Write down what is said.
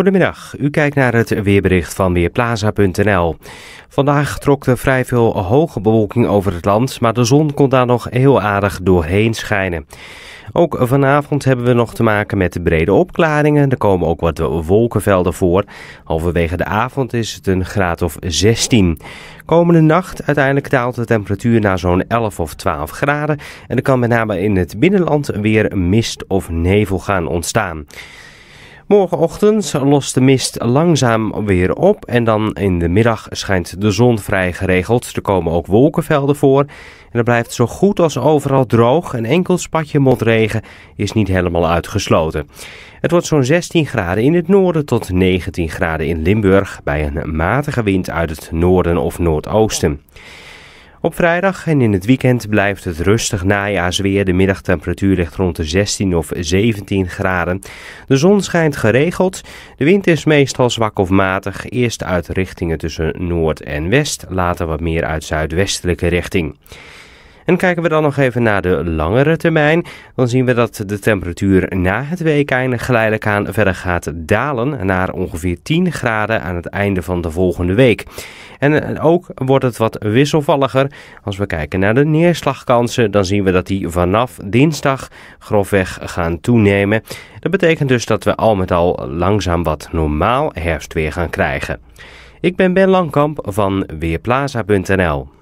Goedemiddag, u kijkt naar het weerbericht van Weerplaza.nl. Vandaag trok er vrij veel hoge bewolking over het land, maar de zon kon daar nog heel aardig doorheen schijnen. Ook vanavond hebben we nog te maken met brede opklaringen. Er komen ook wat wolkenvelden voor. Halverwege de avond is het een graad of 16. Komende nacht uiteindelijk daalt de temperatuur naar zo'n 11 of 12 graden. En er kan met name in het binnenland weer mist of nevel gaan ontstaan. Morgenochtend lost de mist langzaam weer op en dan in de middag schijnt de zon vrij geregeld. Er komen ook wolkenvelden voor en het blijft zo goed als overal droog. Een enkel spatje motregen is niet helemaal uitgesloten. Het wordt zo'n 16 graden in het noorden tot 19 graden in Limburg bij een matige wind uit het noorden of noordoosten. Op vrijdag en in het weekend blijft het rustig najaarsweer. De middagtemperatuur ligt rond de 16 of 17 graden. De zon schijnt geregeld. De wind is meestal zwak of matig. Eerst uit richtingen tussen noord en west, later wat meer uit zuidwestelijke richting. En kijken we dan nog even naar de langere termijn, dan zien we dat de temperatuur na het weekeinde geleidelijk aan verder gaat dalen naar ongeveer 10 graden aan het einde van de volgende week. En eh, ook wordt het wat wisselvalliger. Als we kijken naar de neerslagkansen, dan zien we dat die vanaf dinsdag grofweg gaan toenemen. Dat betekent dus dat we al met al langzaam wat normaal herfstweer gaan krijgen. Ik ben Ben Langkamp van Weerplaza.nl.